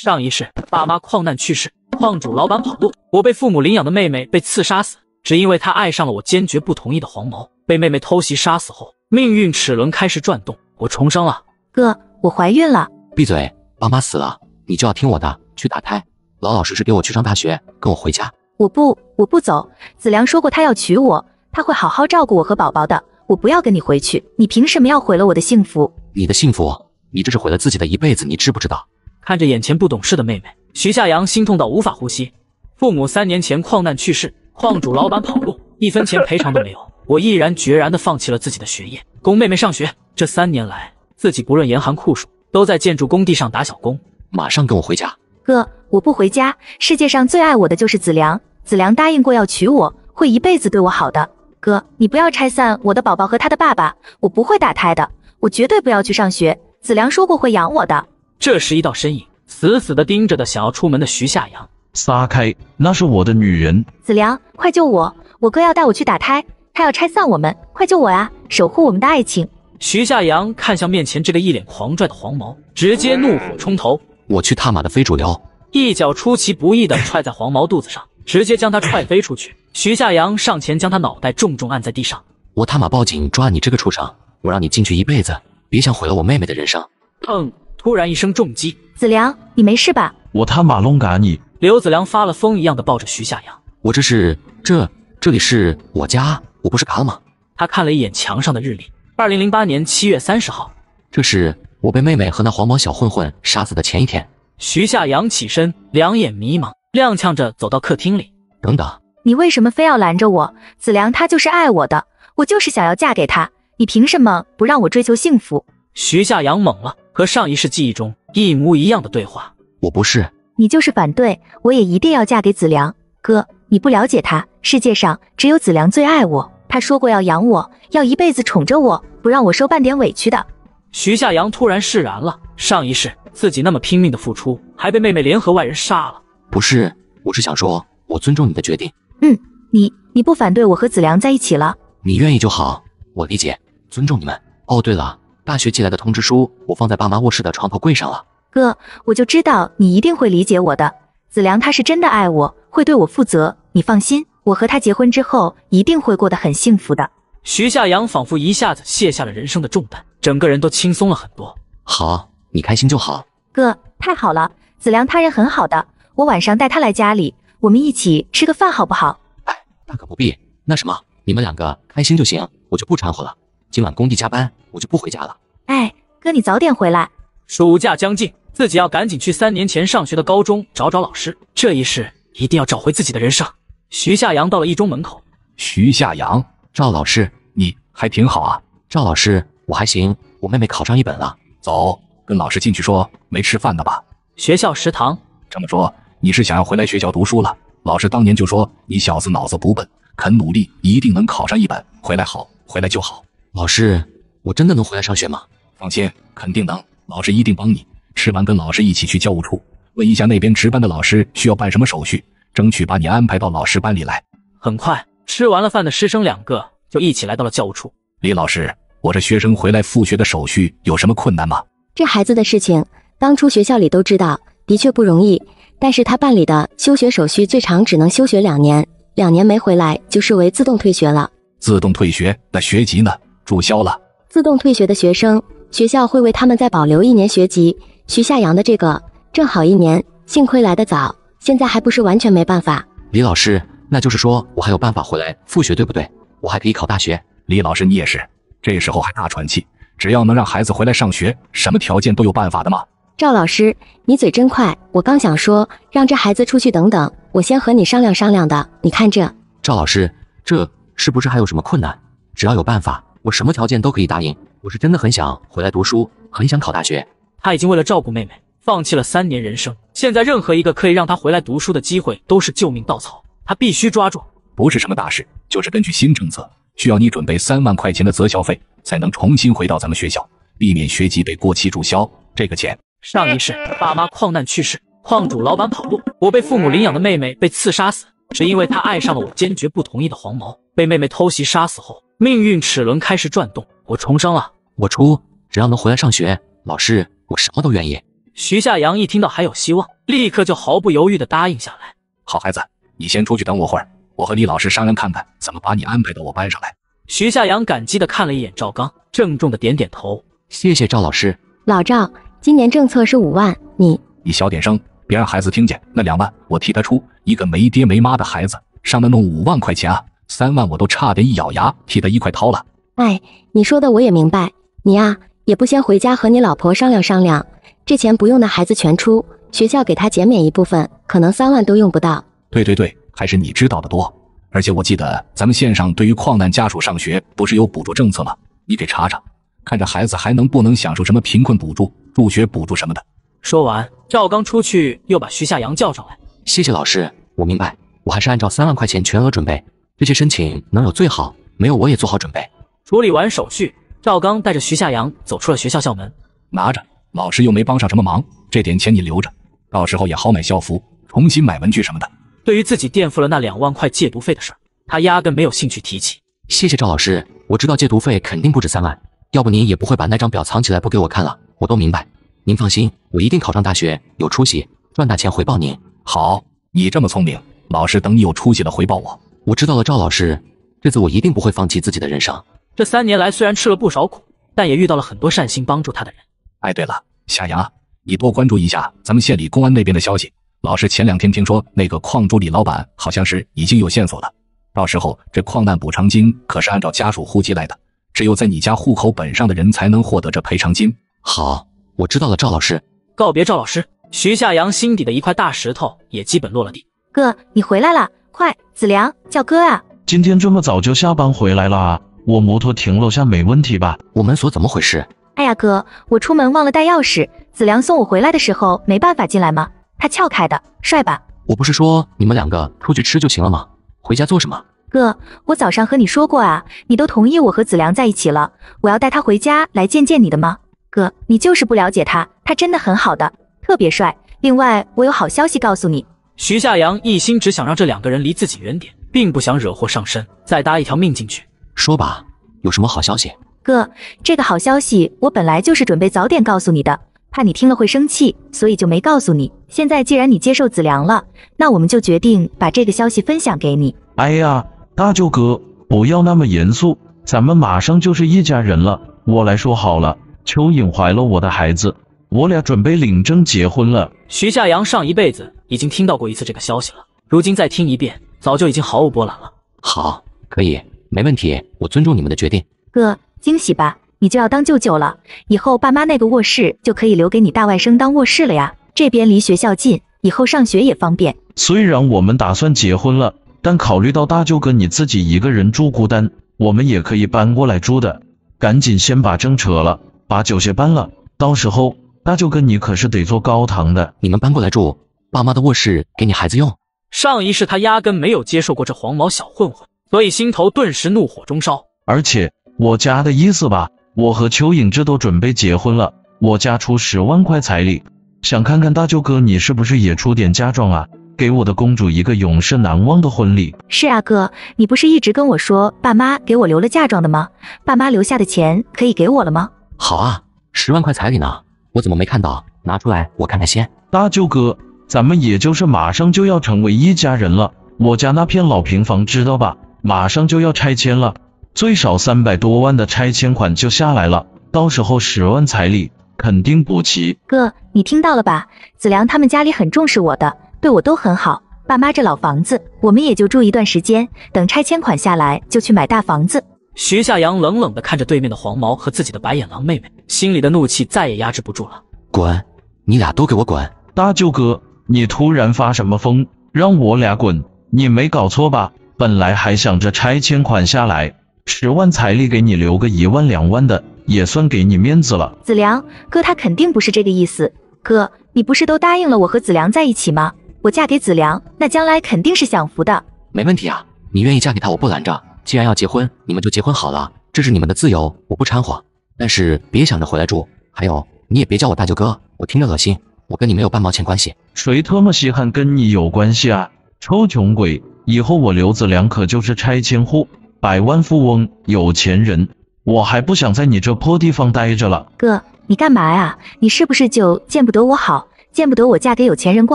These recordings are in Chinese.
上一世，爸妈矿难去世，矿主老板跑路，我被父母领养的妹妹被刺杀死，只因为她爱上了我坚决不同意的黄毛。被妹妹偷袭杀死后，命运齿轮开始转动，我重生了。哥，我怀孕了。闭嘴，爸妈死了，你就要听我的，去打胎，老老实实给我去上大学，跟我回家。我不，我不走。子良说过他要娶我，他会好好照顾我和宝宝的。我不要跟你回去，你凭什么要毁了我的幸福？你的幸福？你这是毁了自己的一辈子，你知不知道？看着眼前不懂事的妹妹，徐夏阳心痛到无法呼吸。父母三年前矿难去世，矿主老板跑路，一分钱赔偿都没有。我毅然决然地放弃了自己的学业，供妹妹上学。这三年来，自己不论严寒酷暑，都在建筑工地上打小工。马上跟我回家，哥，我不回家。世界上最爱我的就是子良，子良答应过要娶我，会一辈子对我好的。哥，你不要拆散我的宝宝和他的爸爸，我不会打胎的，我绝对不要去上学。子良说过会养我的。这时，一道身影，死死地盯着的想要出门的徐夏阳，撒开，那是我的女人。子良，快救我！我哥要带我去打胎，他要拆散我们，快救我啊！守护我们的爱情。徐夏阳看向面前这个一脸狂拽的黄毛，直接怒火冲头，我去踏马的非主流，一脚出其不意地踹在黄毛肚子上，直接将他踹飞出去。徐夏阳上前将他脑袋重重按在地上，我他妈报警抓你这个畜生，我让你进去一辈子，别想毁了我妹妹的人生。砰。突然一声重击，子良，你没事吧？我他妈弄嘎你！刘子良发了疯一样的抱着徐夏阳，我这是这这里是我家，我不是嘎了吗？他看了一眼墙上的日历，二零零八年七月三十号，这是我被妹妹和那黄毛小混混杀死的前一天。徐夏阳起身，两眼迷茫，踉跄着走到客厅里。等等，你为什么非要拦着我？子良他就是爱我的，我就是想要嫁给他，你凭什么不让我追求幸福？徐夏阳懵了。和上一世记忆中一模一样的对话，我不是你就是反对，我也一定要嫁给子良哥。你不了解他，世界上只有子良最爱我。他说过要养我，要一辈子宠着我，不让我受半点委屈的。徐夏阳突然释然了，上一世自己那么拼命的付出，还被妹妹联合外人杀了。不是，我是想说我尊重你的决定。嗯，你你不反对我和子良在一起了？你愿意就好，我理解，尊重你们。哦，对了。大学寄来的通知书，我放在爸妈卧室的床头柜上了。哥，我就知道你一定会理解我的。子良他是真的爱我，会对我负责，你放心，我和他结婚之后一定会过得很幸福的。徐夏阳仿佛一下子卸下了人生的重担，整个人都轻松了很多。好，你开心就好。哥，太好了，子良他人很好的，我晚上带他来家里，我们一起吃个饭好不好？哎，大可不必，那什么，你们两个开心就行，我就不掺和了。今晚工地加班。我就不回家了。哎，哥，你早点回来。暑假将近，自己要赶紧去三年前上学的高中找找老师。这一世一定要找回自己的人生。徐夏阳到了一中门口。徐夏阳，赵老师，你还挺好啊。赵老师，我还行。我妹妹考上一本了。走，跟老师进去说没吃饭呢吧。学校食堂。这么说你是想要回来学校读书了？老师当年就说你小子脑子不笨，肯努力一定能考上一本。回来好，回来就好。老师。我真的能回来上学吗？放心，肯定能。老师一定帮你。吃完跟老师一起去教务处，问一下那边值班的老师需要办什么手续，争取把你安排到老师班里来。很快，吃完了饭的师生两个就一起来到了教务处。李老师，我这学生回来复学的手续有什么困难吗？这孩子的事情，当初学校里都知道，的确不容易。但是他办理的休学手续最长只能休学两年，两年没回来就视为自动退学了。自动退学，那学籍呢？注销了。自动退学的学生，学校会为他们再保留一年学籍。徐夏阳的这个正好一年，幸亏来得早，现在还不是完全没办法。李老师，那就是说我还有办法回来复学，对不对？我还可以考大学。李老师，你也是，这时候还大喘气，只要能让孩子回来上学，什么条件都有办法的吗？赵老师，你嘴真快，我刚想说让这孩子出去等等，我先和你商量商量的。你看这，赵老师，这是不是还有什么困难？只要有办法。我什么条件都可以答应，我是真的很想回来读书，很想考大学。他已经为了照顾妹妹，放弃了三年人生。现在任何一个可以让他回来读书的机会都是救命稻草，他必须抓住。不是什么大事，就是根据新政策，需要你准备三万块钱的择校费，才能重新回到咱们学校，避免学籍被过期注销。这个钱，上一世爸妈矿难去世，矿主老板跑路，我被父母领养的妹妹被刺杀死，只因为她爱上了我坚决不同意的黄毛。被妹妹偷袭杀死后，命运齿轮开始转动，我重生了。我出，只要能回来上学，老师，我什么都愿意。徐夏阳一听到还有希望，立刻就毫不犹豫地答应下来。好孩子，你先出去等我会儿，我和李老师商量看看怎么把你安排到我班上来。徐夏阳感激地看了一眼赵刚，郑重地点点头，谢谢赵老师。老赵，今年政策是五万，你你小点声，别让孩子听见。那两万我替他出，一个没爹没妈的孩子，上面弄五万块钱啊。三万，我都差点一咬牙替他一块掏了。哎，你说的我也明白，你呀也不先回家和你老婆商量商量。这钱不用的孩子全出，学校给他减免一部分，可能三万都用不到。对对对，还是你知道的多。而且我记得咱们县上对于矿难家属上学不是有补助政策吗？你给查查，看这孩子还能不能享受什么贫困补助、入学补助什么的。说完，赵刚出去又把徐夏阳叫上来。谢谢老师，我明白，我还是按照三万块钱全额准备。这些申请能有最好没有，我也做好准备。处理完手续，赵刚带着徐夏阳走出了学校校门。拿着，老师又没帮上什么忙，这点钱你留着，到时候也好买校服、重新买文具什么的。对于自己垫付了那两万块借读费的事儿，他压根没有兴趣提起。谢谢赵老师，我知道借读费肯定不止三万，要不您也不会把那张表藏起来不给我看了。我都明白，您放心，我一定考上大学，有出息，赚大钱回报您。好，你这么聪明，老师等你有出息了回报我。我知道了，赵老师，这次我一定不会放弃自己的人生。这三年来虽然吃了不少苦，但也遇到了很多善心帮助他的人。哎，对了，夏阳你多关注一下咱们县里公安那边的消息。老师前两天听说那个矿主李老板好像是已经有线索了，到时候这矿难补偿金可是按照家属户籍来的，只有在你家户口本上的人才能获得这赔偿金。好，我知道了，赵老师。告别赵老师，徐夏阳心底的一块大石头也基本落了地。哥，你回来了。快，子良叫哥啊！今天这么早就下班回来了啊？我摩托停楼下没问题吧？我门锁怎么回事？哎呀，哥，我出门忘了带钥匙。子良送我回来的时候没办法进来吗？他撬开的，帅吧？我不是说你们两个出去吃就行了吗？回家做什么？哥，我早上和你说过啊，你都同意我和子良在一起了，我要带他回家来见见你的吗？哥，你就是不了解他，他真的很好的，特别帅。另外，我有好消息告诉你。徐夏阳一心只想让这两个人离自己远点，并不想惹祸上身，再搭一条命进去。说吧，有什么好消息？哥，这个好消息我本来就是准备早点告诉你的，怕你听了会生气，所以就没告诉你。现在既然你接受子良了，那我们就决定把这个消息分享给你。哎呀，大舅哥，不要那么严肃，咱们马上就是一家人了。我来说好了，邱颖怀了我的孩子。我俩准备领证结婚了。徐夏阳上一辈子已经听到过一次这个消息了，如今再听一遍，早就已经毫无波澜了。好，可以，没问题，我尊重你们的决定。哥，惊喜吧，你就要当舅舅了，以后爸妈那个卧室就可以留给你大外甥当卧室了呀。这边离学校近，以后上学也方便。虽然我们打算结婚了，但考虑到大舅哥你自己一个人住孤单，我们也可以搬过来住的。赶紧先把证扯了，把酒席办了，到时候。大舅哥，你可是得做高堂的，你们搬过来住，爸妈的卧室给你孩子用。上一世他压根没有接受过这黄毛小混混，所以心头顿时怒火中烧。而且我家的意思吧，我和邱颖这都准备结婚了，我家出十万块彩礼，想看看大舅哥你是不是也出点嫁妆啊，给我的公主一个永世难忘的婚礼。是啊，哥，你不是一直跟我说爸妈给我留了嫁妆的吗？爸妈留下的钱可以给我了吗？好啊，十万块彩礼呢。我怎么没看到？拿出来，我看看先。大舅哥，咱们也就是马上就要成为一家人了。我家那片老平房知道吧？马上就要拆迁了，最少三百多万的拆迁款就下来了。到时候十万彩礼肯定补齐。哥，你听到了吧？子良他们家里很重视我的，对我都很好。爸妈这老房子，我们也就住一段时间，等拆迁款下来就去买大房子。徐夏阳冷冷地看着对面的黄毛和自己的白眼狼妹妹，心里的怒气再也压制不住了。滚，你俩都给我滚！大舅哥，你突然发什么疯？让我俩滚？你没搞错吧？本来还想着拆迁款下来，十万彩礼给你留个一万两万的，也算给你面子了。子良哥，他肯定不是这个意思。哥，你不是都答应了我和子良在一起吗？我嫁给子良，那将来肯定是享福的。没问题啊，你愿意嫁给他，我不拦着。既然要结婚，你们就结婚好了，这是你们的自由，我不掺和。但是别想着回来住，还有你也别叫我大舅哥，我听着恶心。我跟你没有半毛钱关系，谁特么稀罕跟你有关系啊，臭穷鬼！以后我刘子良可就是拆迁户、百万富翁、有钱人，我还不想在你这破地方待着了。哥，你干嘛呀？你是不是就见不得我好，见不得我嫁给有钱人过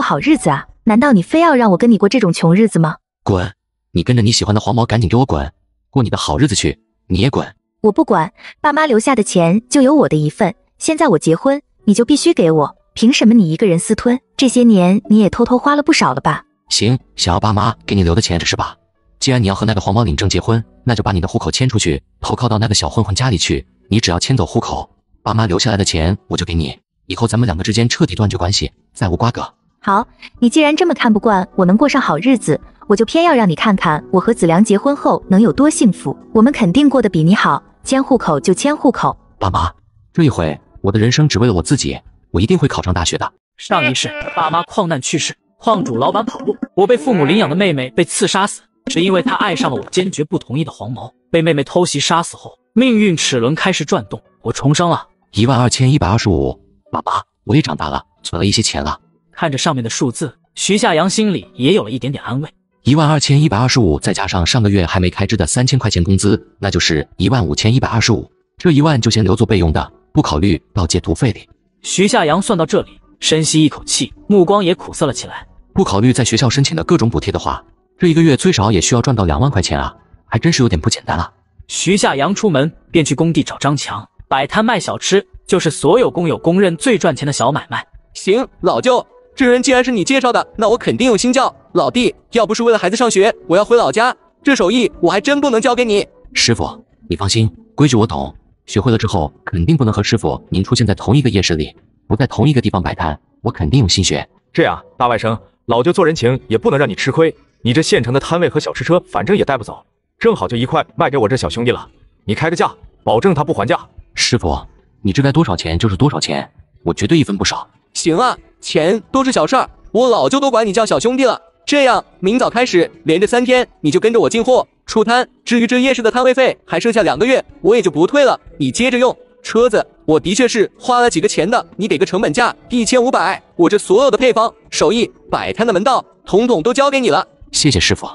好日子啊？难道你非要让我跟你过这种穷日子吗？滚！你跟着你喜欢的黄毛，赶紧给我滚！过你的好日子去，你也滚！我不管，爸妈留下的钱就有我的一份。现在我结婚，你就必须给我。凭什么你一个人私吞？这些年你也偷偷花了不少了吧？行，想要爸妈给你留的钱，是吧？既然你要和那个黄毛领证结婚，那就把你的户口迁出去，投靠到那个小混混家里去。你只要迁走户口，爸妈留下来的钱我就给你。以后咱们两个之间彻底断绝关系，再无瓜葛。好，你既然这么看不惯，我能过上好日子。我就偏要让你看看我和子良结婚后能有多幸福，我们肯定过得比你好。迁户口就迁户口，爸妈，这一回我的人生只为了我自己，我一定会考上大学的。上一世，爸妈矿难去世，矿主老板跑路，我被父母领养的妹妹被刺杀死，只因为她爱上了我坚决不同意的黄毛，被妹妹偷袭杀死后，命运齿轮开始转动，我重生了。一万二千一百二十五，爸爸，我也长大了，存了一些钱了。看着上面的数字，徐夏阳心里也有了一点点安慰。一万二千一百二十五，再加上上个月还没开支的三千块钱工资，那就是一万五千一百二十五。这一万就先留作备用的，不考虑到借读费里。徐夏阳算到这里，深吸一口气，目光也苦涩了起来。不考虑在学校申请的各种补贴的话，这一个月最少也需要赚到两万块钱啊，还真是有点不简单了。徐夏阳出门便去工地找张强，摆摊卖小吃，就是所有工友公认最赚钱的小买卖。行，老舅。这人既然是你介绍的，那我肯定用心教。老弟，要不是为了孩子上学，我要回老家，这手艺我还真不能交给你。师傅，你放心，规矩我懂。学会了之后，肯定不能和师傅您出现在同一个夜市里，不在同一个地方摆摊，我肯定用心学。这样，大外甥，老舅做人情也不能让你吃亏。你这现成的摊位和小吃车，反正也带不走，正好就一块卖给我这小兄弟了。你开个价，保证他不还价。师傅，你这该多少钱就是多少钱，我绝对一分不少。行啊，钱都是小事儿，我老舅都管你叫小兄弟了。这样，明早开始连着三天，你就跟着我进货、出摊。至于这夜市的摊位费，还剩下两个月，我也就不退了，你接着用。车子，我的确是花了几个钱的，你给个成本价，一千五百。我这所有的配方、手艺、摆摊的门道，统统都交给你了。谢谢师傅。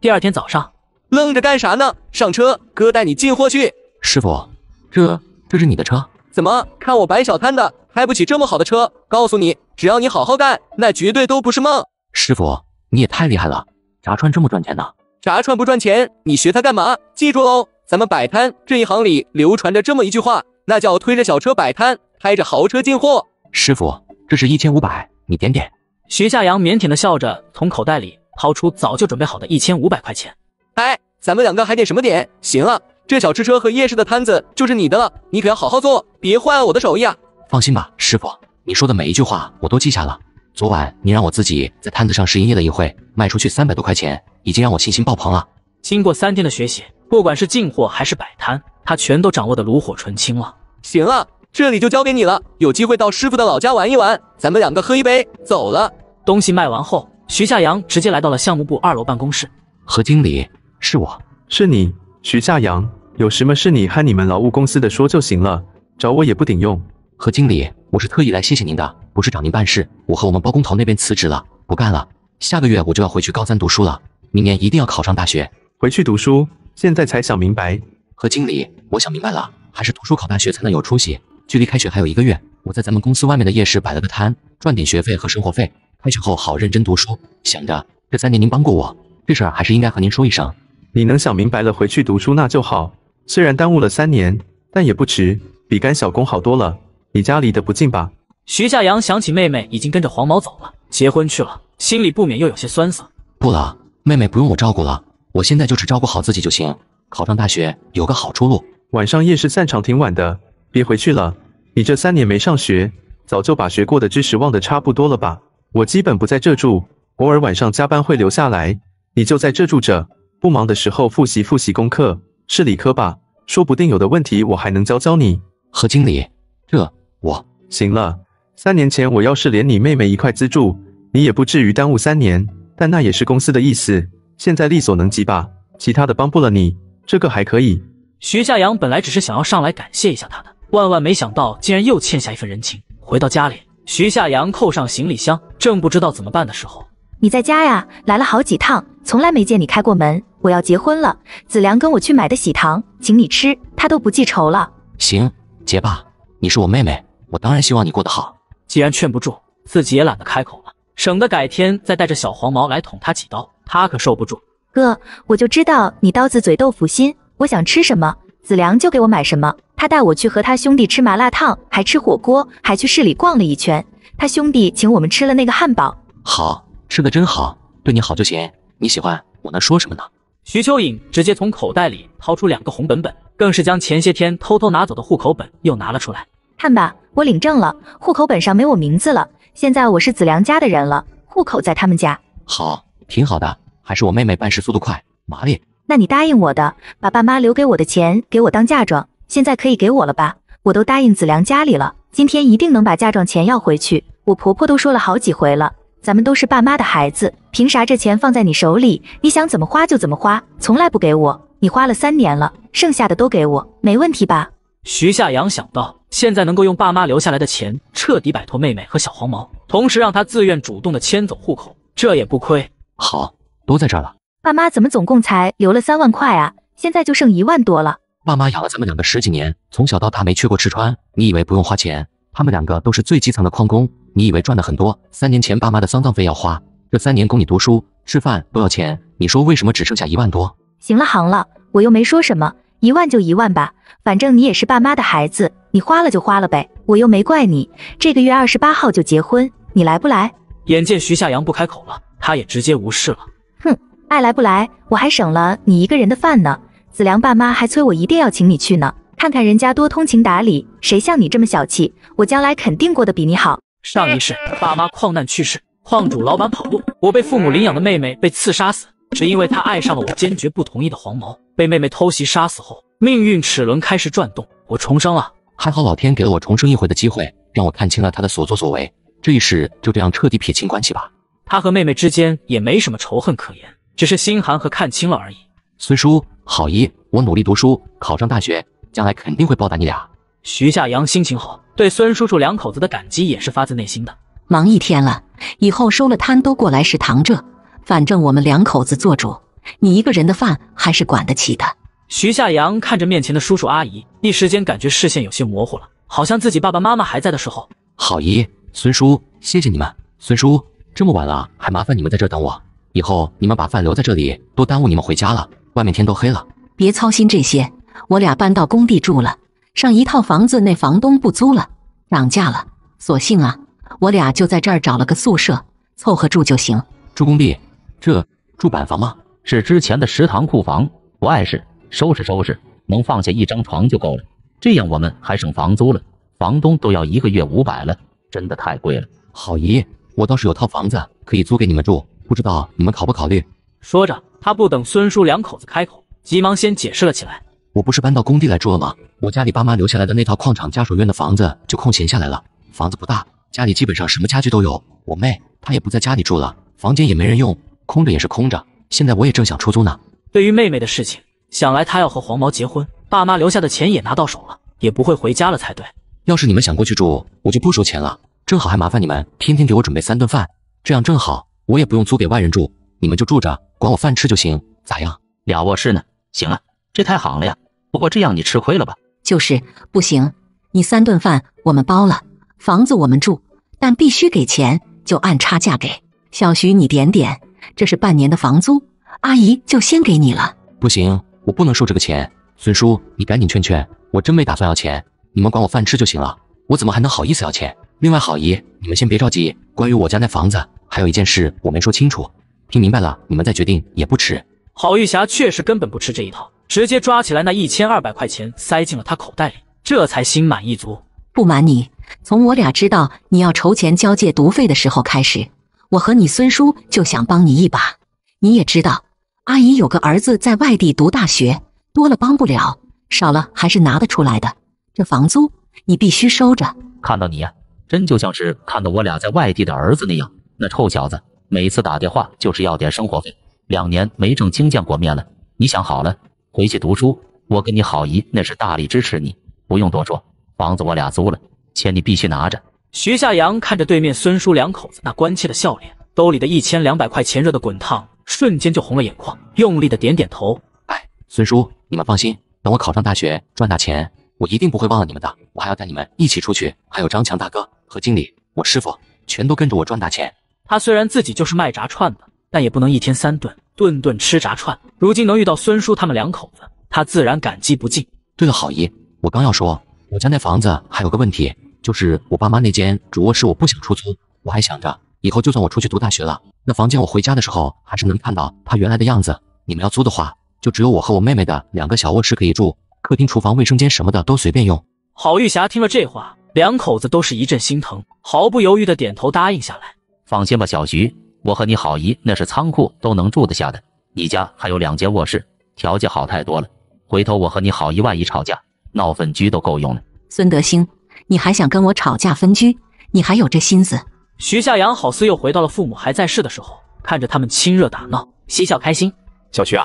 第二天早上，愣着干啥呢？上车，哥带你进货去。师傅，这这是你的车。怎么看我摆小摊的开不起这么好的车？告诉你，只要你好好干，那绝对都不是梦。师傅，你也太厉害了，炸串这么赚钱呢？炸串不赚钱，你学它干嘛？记住喽，咱们摆摊这一行里流传着这么一句话，那叫推着小车摆摊，开着豪车进货。师傅，这是一千五百，你点点。徐夏阳腼腆的笑着，从口袋里掏出早就准备好的一千五百块钱。哎，咱们两个还点什么点？行啊。这小吃车和夜市的摊子就是你的了，你可要好好做，别坏了我的手艺啊！放心吧，师傅，你说的每一句话我都记下了。昨晚你让我自己在摊子上试营业了一会，卖出去三百多块钱，已经让我信心爆棚了。经过三天的学习，不管是进货还是摆摊，他全都掌握的炉火纯青了。行了，这里就交给你了。有机会到师傅的老家玩一玩，咱们两个喝一杯。走了。东西卖完后，徐夏阳直接来到了项目部二楼办公室。何经理，是我，是你，徐夏阳。有什么事你和你们劳务公司的说就行了，找我也不顶用。何经理，我是特意来谢谢您的，不是找您办事。我和我们包工头那边辞职了，不干了。下个月我就要回去高三读书了，明年一定要考上大学，回去读书。现在才想明白，何经理，我想明白了，还是读书考大学才能有出息。距离开学还有一个月，我在咱们公司外面的夜市摆了个摊，赚点学费和生活费，开学后好认真读书。想着这三年您帮过我，这事儿还是应该和您说一声。你能想明白了回去读书那就好。虽然耽误了三年，但也不迟，比干小工好多了。你家离得不近吧？徐夏阳想起妹妹已经跟着黄毛走了，结婚去了，心里不免又有些酸涩。不了，妹妹不用我照顾了，我现在就只照顾好自己就行。考上大学有个好出路。晚上夜市散场挺晚的，别回去了。你这三年没上学，早就把学过的知识忘得差不多了吧？我基本不在这住，偶尔晚上加班会留下来，你就在这住着，不忙的时候复习复习功课。是理科吧？说不定有的问题我还能教教你。何经理，这我行了。三年前我要是连你妹妹一块资助，你也不至于耽误三年。但那也是公司的意思，现在力所能及吧。其他的帮不了你，这个还可以。徐夏阳本来只是想要上来感谢一下他的，万万没想到竟然又欠下一份人情。回到家里，徐夏阳扣上行李箱，正不知道怎么办的时候。你在家呀？来了好几趟，从来没见你开过门。我要结婚了，子良跟我去买的喜糖，请你吃。他都不记仇了。行，结爸，你是我妹妹，我当然希望你过得好。既然劝不住，自己也懒得开口了，省得改天再带着小黄毛来捅他几刀，他可受不住。哥，我就知道你刀子嘴豆腐心。我想吃什么，子良就给我买什么。他带我去和他兄弟吃麻辣烫，还吃火锅，还去市里逛了一圈。他兄弟请我们吃了那个汉堡。好。吃的真好，对你好就行。你喜欢我，能说什么呢？徐秋颖直接从口袋里掏出两个红本本，更是将前些天偷偷拿走的户口本又拿了出来。看吧，我领证了，户口本上没我名字了。现在我是子良家的人了，户口在他们家。好，挺好的，还是我妹妹办事速度快，麻利。那你答应我的，把爸妈留给我的钱给我当嫁妆，现在可以给我了吧？我都答应子良家里了，今天一定能把嫁妆钱要回去。我婆婆都说了好几回了。咱们都是爸妈的孩子，凭啥这钱放在你手里？你想怎么花就怎么花，从来不给我。你花了三年了，剩下的都给我，没问题吧？徐夏阳想到，现在能够用爸妈留下来的钱彻底摆脱妹妹和小黄毛，同时让他自愿主动的迁走户口，这也不亏。好，都在这儿了。爸妈怎么总共才留了三万块啊？现在就剩一万多了。爸妈养了咱们两个十几年，从小到大没缺过吃穿，你以为不用花钱？他们两个都是最基层的矿工。你以为赚的很多？三年前爸妈的丧葬费要花，这三年供你读书吃饭都要钱，你说为什么只剩下一万多？行了行了，我又没说什么，一万就一万吧，反正你也是爸妈的孩子，你花了就花了呗，我又没怪你。这个月二十八号就结婚，你来不来？眼见徐夏阳不开口了，他也直接无视了。哼，爱来不来，我还省了你一个人的饭呢。子良爸妈还催我一定要请你去呢，看看人家多通情达理，谁像你这么小气？我将来肯定过得比你好。上一世，爸妈矿难去世，矿主老板跑路，我被父母领养的妹妹被刺杀死，只因为她爱上了我坚决不同意的黄毛，被妹妹偷袭杀死后，命运齿轮开始转动，我重生了，还好老天给了我重生一回的机会，让我看清了他的所作所为，这一世就这样彻底撇清关系吧，他和妹妹之间也没什么仇恨可言，只是心寒和看清了而已。孙叔，好姨，我努力读书，考上大学，将来肯定会报答你俩。徐夏阳心情好，对孙叔叔两口子的感激也是发自内心的。忙一天了，以后收了摊都过来食堂这，反正我们两口子做主，你一个人的饭还是管得起的。徐夏阳看着面前的叔叔阿姨，一时间感觉视线有些模糊了，好像自己爸爸妈妈还在的时候。好姨，孙叔，谢谢你们。孙叔，这么晚了还麻烦你们在这等我，以后你们把饭留在这里，都耽误你们回家了。外面天都黑了，别操心这些，我俩搬到工地住了。上一套房子，那房东不租了，涨价了，索性啊，我俩就在这儿找了个宿舍，凑合住就行。朱工弟，这住板房吗？是之前的食堂库房，不碍事，收拾收拾，能放下一张床就够了。这样我们还省房租了，房东都要一个月五百了，真的太贵了。好姨，我倒是有套房子可以租给你们住，不知道你们考不考虑？说着，他不等孙叔两口子开口，急忙先解释了起来。我不是搬到工地来住了吗？我家里爸妈留下来的那套矿厂家属院的房子就空闲下来了。房子不大，家里基本上什么家具都有。我妹她也不在家里住了，房间也没人用，空着也是空着。现在我也正想出租呢。对于妹妹的事情，想来她要和黄毛结婚，爸妈留下的钱也拿到手了，也不会回家了才对。要是你们想过去住，我就不收钱了。正好还麻烦你们天天给我准备三顿饭，这样正好，我也不用租给外人住，你们就住着，管我饭吃就行，咋样？俩卧室呢？行啊，这太好了呀。不过这样你吃亏了吧？就是不行，你三顿饭我们包了，房子我们住，但必须给钱，就按差价给。小徐，你点点，这是半年的房租，阿姨就先给你了。不行，我不能收这个钱。孙叔，你赶紧劝劝，我真没打算要钱，你们管我饭吃就行了，我怎么还能好意思要钱？另外，郝姨，你们先别着急，关于我家那房子，还有一件事我没说清楚，听明白了你们再决定也不迟。郝玉霞确实根本不吃这一套。直接抓起来那一千二百块钱，塞进了他口袋里，这才心满意足。不瞒你，从我俩知道你要筹钱交戒毒费的时候开始，我和你孙叔就想帮你一把。你也知道，阿姨有个儿子在外地读大学，多了帮不了，少了还是拿得出来的。这房租你必须收着。看到你呀，真就像是看到我俩在外地的儿子那样。那臭小子每次打电话就是要点生活费，两年没正经见过面了。你想好了？回去读书，我跟你好姨那是大力支持你，不用多说。房子我俩租了，钱你必须拿着。徐夏阳看着对面孙叔两口子那关切的笑脸，兜里的一千两百块钱热的滚烫，瞬间就红了眼眶，用力的点点头。哎，孙叔，你们放心，等我考上大学赚大钱，我一定不会忘了你们的。我还要带你们一起出去，还有张强大哥和经理，我师傅全都跟着我赚大钱。他虽然自己就是卖炸串的。但也不能一天三顿，顿顿吃炸串。如今能遇到孙叔他们两口子，他自然感激不尽。对了，郝姨，我刚要说，我家那房子还有个问题，就是我爸妈那间主卧室我不想出租。我还想着，以后就算我出去读大学了，那房间我回家的时候还是能看到他原来的样子。你们要租的话，就只有我和我妹妹的两个小卧室可以住，客厅、厨房、卫生间什么的都随便用。郝玉霞听了这话，两口子都是一阵心疼，毫不犹豫地点头答应下来。放心吧，小菊。我和你好姨那是仓库都能住得下的，你家还有两间卧室，条件好太多了。回头我和你好姨万一吵架闹分居都够用了。孙德兴，你还想跟我吵架分居？你还有这心思？徐夏阳好似又回到了父母还在世的时候，看着他们亲热打闹，嬉笑开心。小徐啊，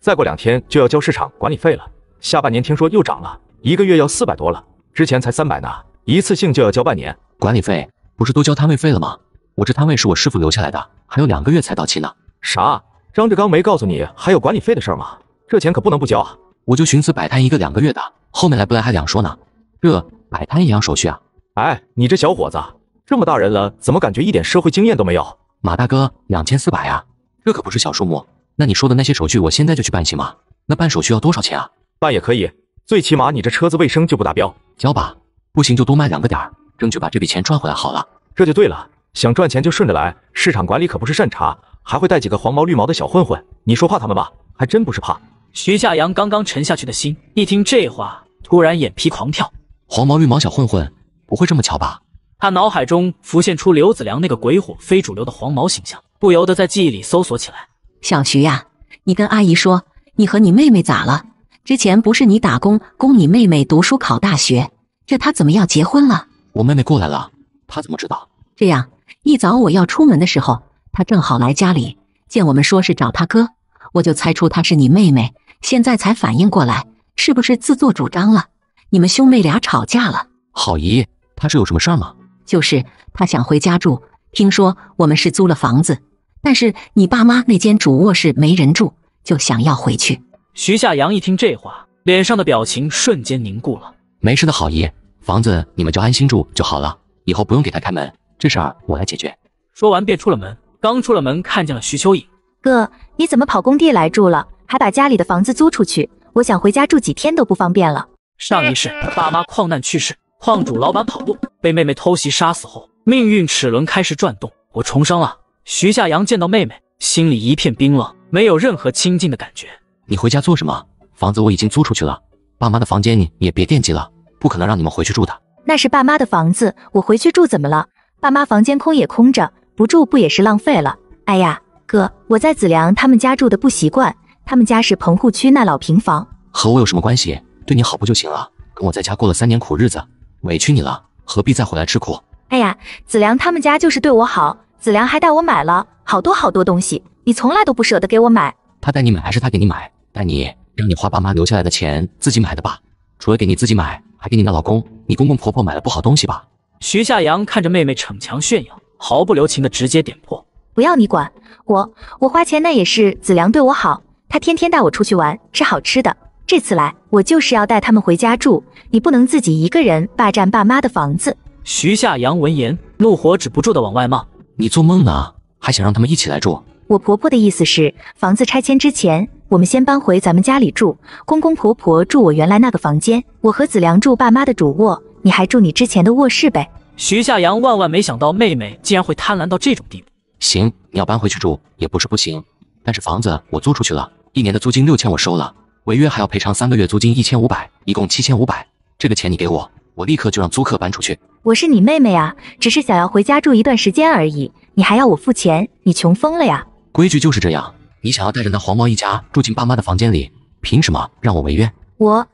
再过两天就要交市场管理费了，下半年听说又涨了，一个月要四百多了，之前才三百呢，一次性就要交半年管理费，不是都交摊位费了吗？我这摊位是我师傅留下来的，还有两个月才到期呢。啥？张志刚没告诉你还有管理费的事吗？这钱可不能不交啊！我就寻思摆摊一个两个月的，后面来不来还两说呢。这摆摊一样手续啊？哎，你这小伙子这么大人了，怎么感觉一点社会经验都没有？马大哥，两千四百啊，这可不是小数目。那你说的那些手续，我现在就去办行吗？那办手续要多少钱啊？办也可以，最起码你这车子卫生就不达标，交吧。不行就多卖两个点争取把这笔钱赚回来。好了，这就对了。想赚钱就顺着来，市场管理可不是善茬，还会带几个黄毛绿毛的小混混。你说怕他们吧，还真不是怕。徐夏阳刚刚沉下去的心，一听这话，突然眼皮狂跳。黄毛绿毛小混混，不会这么巧吧？他脑海中浮现出刘子良那个鬼火非主流的黄毛形象，不由得在记忆里搜索起来。小徐呀，你跟阿姨说，你和你妹妹咋了？之前不是你打工供你妹妹读书考大学，这她怎么要结婚了？我妹妹过来了，她怎么知道？这样一早我要出门的时候，他正好来家里，见我们说是找他哥，我就猜出他是你妹妹，现在才反应过来，是不是自作主张了？你们兄妹俩吵架了？好姨，他是有什么事儿吗？就是他想回家住，听说我们是租了房子，但是你爸妈那间主卧室没人住，就想要回去。徐夏阳一听这话，脸上的表情瞬间凝固了。没事的，好姨，房子你们就安心住就好了，以后不用给他开门。这事儿我来解决。说完便出了门，刚出了门，看见了徐秋颖。哥，你怎么跑工地来住了？还把家里的房子租出去？我想回家住几天都不方便了。上一世，爸妈矿难去世，矿主老板跑路，被妹妹偷袭杀死后，命运齿轮开始转动，我重生了。徐夏阳见到妹妹，心里一片冰冷，没有任何亲近的感觉。你回家做什么？房子我已经租出去了，爸妈的房间你你也别惦记了，不可能让你们回去住的。那是爸妈的房子，我回去住怎么了？爸妈房间空也空着，不住不也是浪费了？哎呀，哥，我在子良他们家住的不习惯，他们家是棚户区那老平房，和我有什么关系？对你好不就行了？跟我在家过了三年苦日子，委屈你了，何必再回来吃苦？哎呀，子良他们家就是对我好，子良还带我买了好多好多东西，你从来都不舍得给我买。他带你买还是他给你买？带你，让你花爸妈留下来的钱自己买的吧。除了给你自己买，还给你那老公、你公公婆婆买了不好东西吧？徐夏阳看着妹妹逞强炫耀，毫不留情的直接点破：“不要你管我，我花钱那也是子良对我好，他天天带我出去玩，吃好吃的。这次来，我就是要带他们回家住，你不能自己一个人霸占爸妈的房子。”徐夏阳闻言，怒火止不住的往外冒：“你做梦呢？还想让他们一起来住？我婆婆的意思是，房子拆迁之前，我们先搬回咱们家里住，公公婆婆住我原来那个房间，我和子良住爸妈的主卧。”你还住你之前的卧室呗？徐夏阳万万没想到妹妹竟然会贪婪到这种地步。行，你要搬回去住也不是不行，但是房子我租出去了，一年的租金六千我收了，违约还要赔偿三个月租金一千五百，一共七千五百。这个钱你给我，我立刻就让租客搬出去。我是你妹妹啊，只是想要回家住一段时间而已，你还要我付钱？你穷疯了呀！规矩就是这样，你想要带着那黄毛一家住进爸妈的房间里，凭什么让我违约？我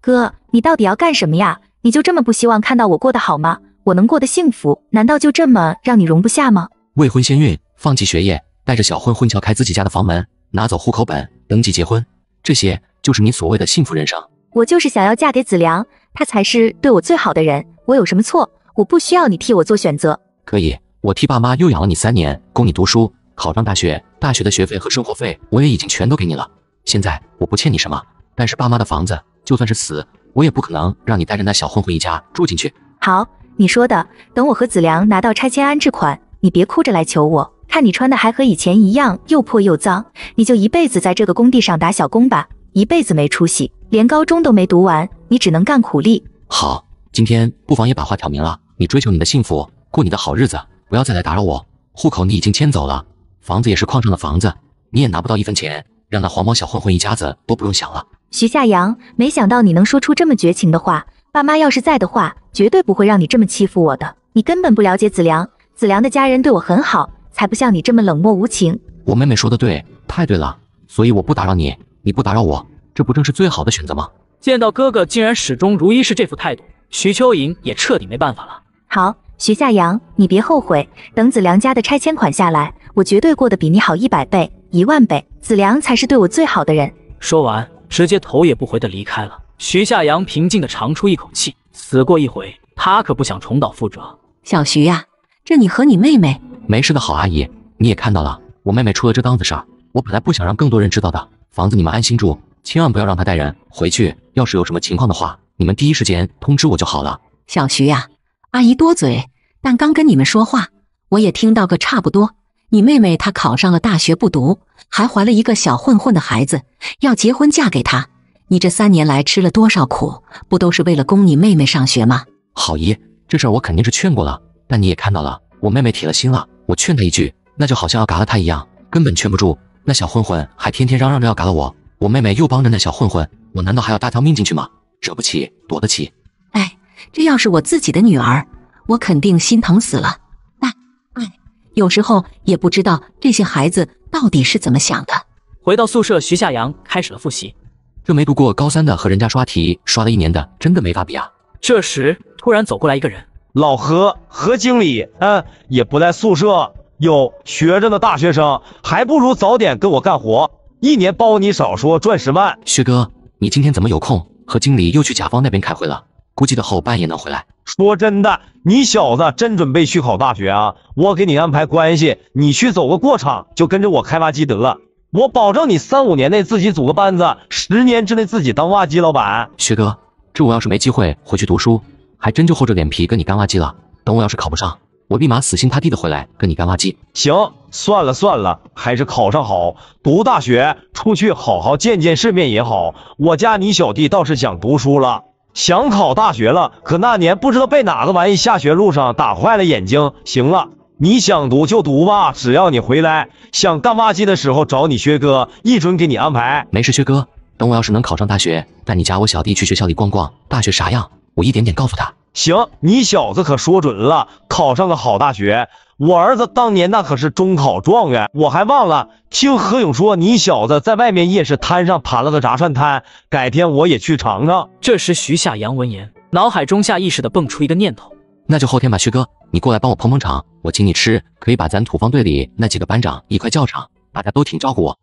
哥，你到底要干什么呀？你就这么不希望看到我过得好吗？我能过得幸福，难道就这么让你容不下吗？未婚先孕，放弃学业，带着小混混撬开自己家的房门，拿走户口本登记结婚，这些就是你所谓的幸福人生？我就是想要嫁给子良，他才是对我最好的人。我有什么错？我不需要你替我做选择。可以，我替爸妈又养了你三年，供你读书，考上大学，大学的学费和生活费我也已经全都给你了。现在我不欠你什么，但是爸妈的房子，就算是死。我也不可能让你带着那小混混一家住进去。好，你说的。等我和子良拿到拆迁安置款，你别哭着来求我。看你穿的还和以前一样，又破又脏，你就一辈子在这个工地上打小工吧，一辈子没出息，连高中都没读完，你只能干苦力。好，今天不妨也把话挑明了。你追求你的幸福，过你的好日子，不要再来打扰我。户口你已经迁走了，房子也是矿上的房子，你也拿不到一分钱，让那黄毛小混混一家子都不用想了。徐夏阳，没想到你能说出这么绝情的话。爸妈要是在的话，绝对不会让你这么欺负我的。你根本不了解子良，子良的家人对我很好，才不像你这么冷漠无情。我妹妹说的对，太对了。所以我不打扰你，你不打扰我，这不正是最好的选择吗？见到哥哥竟然始终如一是这副态度，徐秋莹也彻底没办法了。好，徐夏阳，你别后悔。等子良家的拆迁款下来，我绝对过得比你好一百倍、一万倍。子良才是对我最好的人。说完。直接头也不回的离开了。徐夏阳平静的长出一口气，死过一回，他可不想重蹈覆辙。小徐呀，这你和你妹妹没事的好阿姨，你也看到了，我妹妹出了这档子事儿，我本来不想让更多人知道的。房子你们安心住，千万不要让她带人回去。要是有什么情况的话，你们第一时间通知我就好了。小徐呀，阿姨多嘴，但刚跟你们说话，我也听到个差不多。你妹妹她考上了大学不读，还怀了一个小混混的孩子，要结婚嫁给他。你这三年来吃了多少苦，不都是为了供你妹妹上学吗？好姨，这事儿我肯定是劝过了，但你也看到了，我妹妹铁了心了。我劝她一句，那就好像要嘎了她一样，根本劝不住。那小混混还天天嚷嚷着要嘎了我，我妹妹又帮着那小混混，我难道还要搭条命进去吗？惹不起，躲得起。哎，这要是我自己的女儿，我肯定心疼死了。有时候也不知道这些孩子到底是怎么想的。回到宿舍，徐夏阳开始了复习。这没读过高三的和人家刷题刷了一年的，真的没法比啊。这时，突然走过来一个人，老何，何经理，嗯，也不在宿舍。有学着的大学生，还不如早点跟我干活，一年包你少说赚十万。徐哥，你今天怎么有空？何经理又去甲方那边开会了。估计得后半夜能回来。说真的，你小子真准备去考大学啊？我给你安排关系，你去走个过场，就跟着我开挖机得。了。我保证你三五年内自己组个班子，十年之内自己当挖机老板。学哥，这我要是没机会回去读书，还真就厚着脸皮跟你干挖机了。等我要是考不上，我立马死心塌地的回来跟你干挖机。行，算了算了，还是考上好，读大学，出去好好见见世面也好。我家你小弟倒是想读书了。想考大学了，可那年不知道被哪个玩意下学路上打坏了眼睛。行了，你想读就读吧，只要你回来，想干嘛机的时候找你薛哥，一准给你安排。没事，薛哥，等我要是能考上大学，带你家我小弟去学校里逛逛，大学啥样，我一点点告诉他。行，你小子可说准了，考上个好大学。我儿子当年那可是中考状元，我还忘了听何勇说你小子在外面夜市摊上盘了个炸串摊，改天我也去尝尝。这时徐夏阳闻言，脑海中下意识的蹦出一个念头，那就后天吧，徐哥，你过来帮我捧捧场，我请你吃，可以把咱土方队里那几个班长一块叫上，大家都挺照顾我，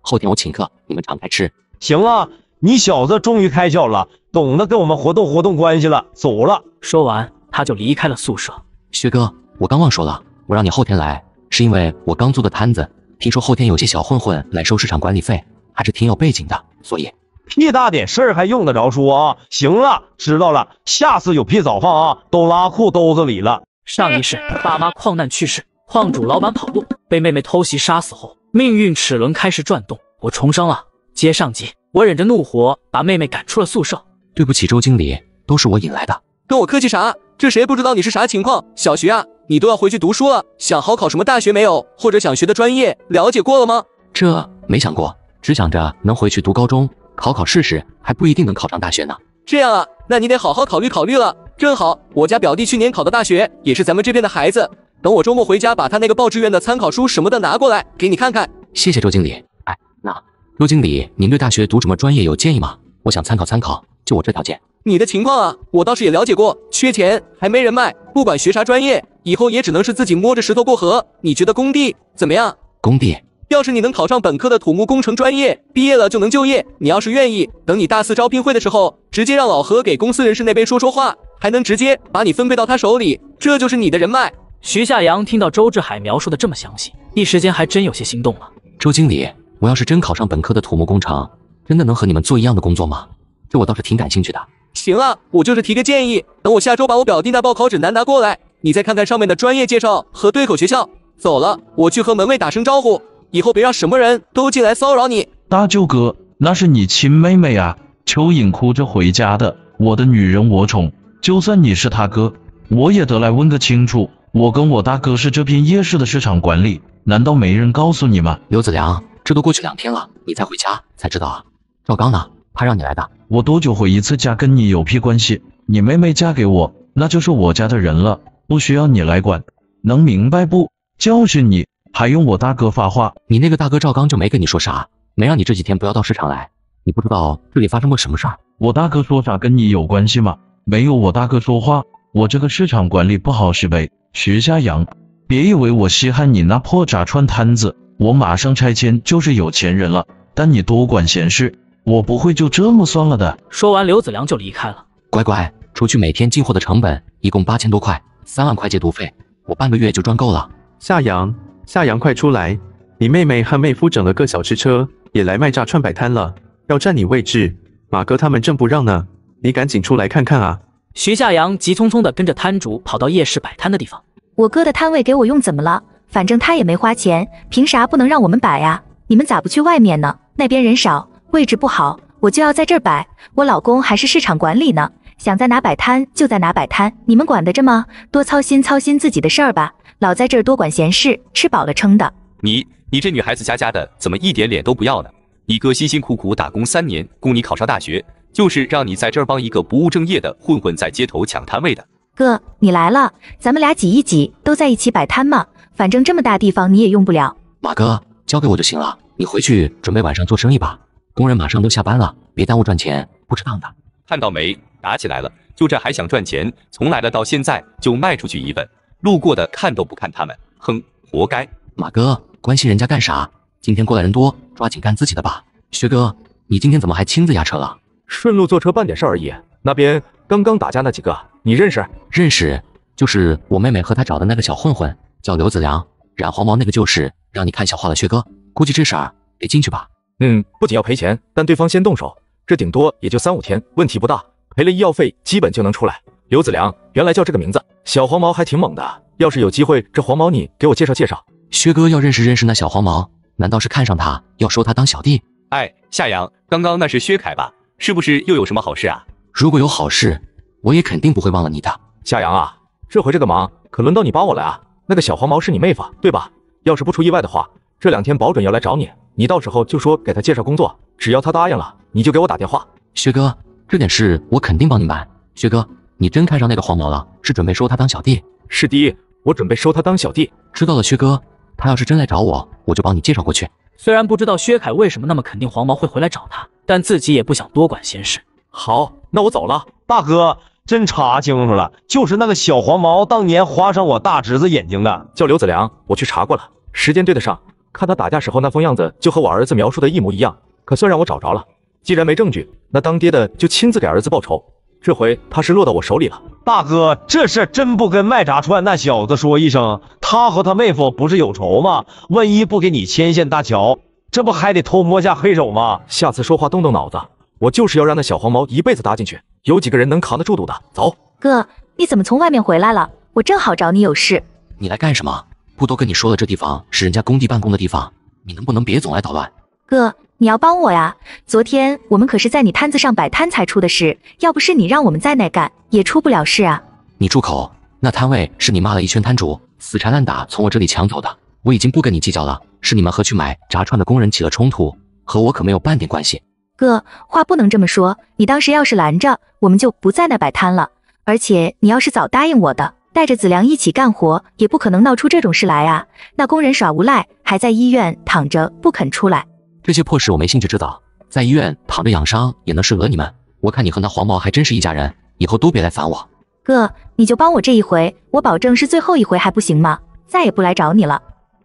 后天我请客，你们敞开吃。行了，你小子终于开窍了，懂得跟我们活动活动关系了，走了。说完他就离开了宿舍。徐哥，我刚忘说了。我让你后天来，是因为我刚租的摊子，听说后天有些小混混来收市场管理费，还是挺有背景的，所以屁大点事儿还用得着说啊？行了，知道了，下次有屁早放啊，都拉裤兜子里了。上一世，爸妈矿难去世，矿主老板跑路，被妹妹偷袭杀死后，命运齿轮开始转动，我重生了，接上集，我忍着怒火把妹妹赶出了宿舍。对不起，周经理，都是我引来的，跟我客气啥？这谁不知道你是啥情况？小徐啊。你都要回去读书了，想好考什么大学没有？或者想学的专业了解过了吗？这没想过，只想着能回去读高中，考考试试，还不一定能考上大学呢。这样啊，那你得好好考虑考虑了。正好我家表弟去年考的大学也是咱们这边的孩子，等我周末回家把他那个报志愿的参考书什么的拿过来给你看看。谢谢周经理。哎，那周经理，您对大学读什么专业有建议吗？我想参考参考。就我这条件，你的情况啊，我倒是也了解过，缺钱还没人脉，不管学啥专业。以后也只能是自己摸着石头过河。你觉得工地怎么样？工地，要是你能考上本科的土木工程专业，毕业了就能就业。你要是愿意，等你大四招聘会的时候，直接让老何给公司人事那边说说话，还能直接把你分配到他手里。这就是你的人脉。徐夏阳听到周志海描述的这么详细，一时间还真有些心动了。周经理，我要是真考上本科的土木工程，真的能和你们做一样的工作吗？这我倒是挺感兴趣的。行了，我就是提个建议，等我下周把我表弟那报考指南拿过来。你再看看上面的专业介绍和对口学校。走了，我去和门卫打声招呼。以后别让什么人都进来骚扰你。大舅哥，那是你亲妹妹啊！蚯蚓哭着回家的，我的女人我宠，就算你是他哥，我也得来问个清楚。我跟我大哥是这片夜市的市场管理，难道没人告诉你吗？刘子良，这都过去两天了，你才回家才知道啊。赵刚呢？他让你来的？我多久回一次家，跟你有屁关系？你妹妹嫁给我，那就是我家的人了。不需要你来管，能明白不？教训你，还用我大哥发话？你那个大哥赵刚就没跟你说啥，没让你这几天不要到市场来。你不知道这里发生过什么事儿？我大哥说啥跟你有关系吗？没有，我大哥说话，我这个市场管理不好是呗。徐家阳，别以为我稀罕你那破炸串摊子，我马上拆迁就是有钱人了。但你多管闲事，我不会就这么算了的。说完，刘子良就离开了。乖乖，除去每天进货的成本，一共八千多块。三万块戒毒费，我半个月就赚够了。夏阳，夏阳，快出来！你妹妹和妹夫整了个小吃车，也来卖炸串摆摊了，要占你位置。马哥他们正不让呢，你赶紧出来看看啊！徐夏阳急匆匆地跟着摊主跑到夜市摆摊的地方。我哥的摊位给我用怎么了？反正他也没花钱，凭啥不能让我们摆呀？你们咋不去外面呢？那边人少，位置不好，我就要在这摆。我老公还是市场管理呢。想在哪摆摊就在哪摆摊，你们管得着吗？多操心操心自己的事儿吧，老在这儿多管闲事，吃饱了撑的。你你这女孩子家家的，怎么一点脸都不要呢？你哥辛辛苦苦打工三年，供你考上大学，就是让你在这儿帮一个不务正业的混混在街头抢摊位的。哥，你来了，咱们俩挤一挤，都在一起摆摊吗？反正这么大地方，你也用不了。马哥，交给我就行了，你回去准备晚上做生意吧。工人马上都下班了，别耽误赚钱，不值当的。看到没？打起来了！就这还想赚钱？从来了到现在就卖出去一份，路过的看都不看他们，哼，活该！马哥，关心人家干啥？今天过来人多，抓紧干自己的吧。薛哥，你今天怎么还亲自押车了？顺路坐车办点事而已。那边刚刚打架那几个，你认识？认识，就是我妹妹和她找的那个小混混，叫刘子良，染黄毛那个就是。让你看笑话了，薛哥，估计这事儿得进去吧？嗯，不仅要赔钱，但对方先动手。这顶多也就三五天，问题不大，赔了医药费，基本就能出来。刘子良，原来叫这个名字，小黄毛还挺猛的。要是有机会，这黄毛你给我介绍介绍。薛哥要认识认识那小黄毛，难道是看上他，要收他当小弟？哎，夏阳，刚刚那是薛凯吧？是不是又有什么好事啊？如果有好事，我也肯定不会忘了你的。夏阳啊，这回这个忙可轮到你帮我了啊。那个小黄毛是你妹夫对吧？要是不出意外的话，这两天保准要来找你。你到时候就说给他介绍工作，只要他答应了，你就给我打电话。薛哥，这点事我肯定帮你办。薛哥，你真看上那个黄毛了？是准备收他当小弟？是的，我准备收他当小弟。知道了，薛哥，他要是真来找我，我就帮你介绍过去。虽然不知道薛凯为什么那么肯定黄毛会回来找他，但自己也不想多管闲事。好，那我走了。大哥，真查清楚了，就是那个小黄毛当年划伤我大侄子眼睛的，叫刘子良。我去查过了，时间对得上。看他打架时候那副样子，就和我儿子描述的一模一样，可算让我找着了。既然没证据，那当爹的就亲自给儿子报仇。这回他是落到我手里了。大哥，这事真不跟卖炸串那小子说一声，他和他妹夫不是有仇吗？万一不给你牵线搭桥，这不还得偷摸下黑手吗？下次说话动动脑子。我就是要让那小黄毛一辈子搭进去，有几个人能扛得住赌的？走，哥，你怎么从外面回来了？我正好找你有事。你来干什么？不都跟你说了，这地方是人家工地办公的地方，你能不能别总来捣乱？哥，你要帮我呀！昨天我们可是在你摊子上摆摊才出的事，要不是你让我们在那干，也出不了事啊！你住口！那摊位是你骂了一圈摊主，死缠烂打从我这里抢走的。我已经不跟你计较了，是你们和去买炸串的工人起了冲突，和我可没有半点关系。哥，话不能这么说，你当时要是拦着，我们就不在那摆摊了。而且你要是早答应我的。带着子良一起干活，也不可能闹出这种事来啊！那工人耍无赖，还在医院躺着不肯出来。这些破事我没兴趣知道，在医院躺着养伤也能是讹你们？我看你和那黄毛还真是一家人，以后都别来烦我。哥，你就帮我这一回，我保证是最后一回，还不行吗？再也不来找你了。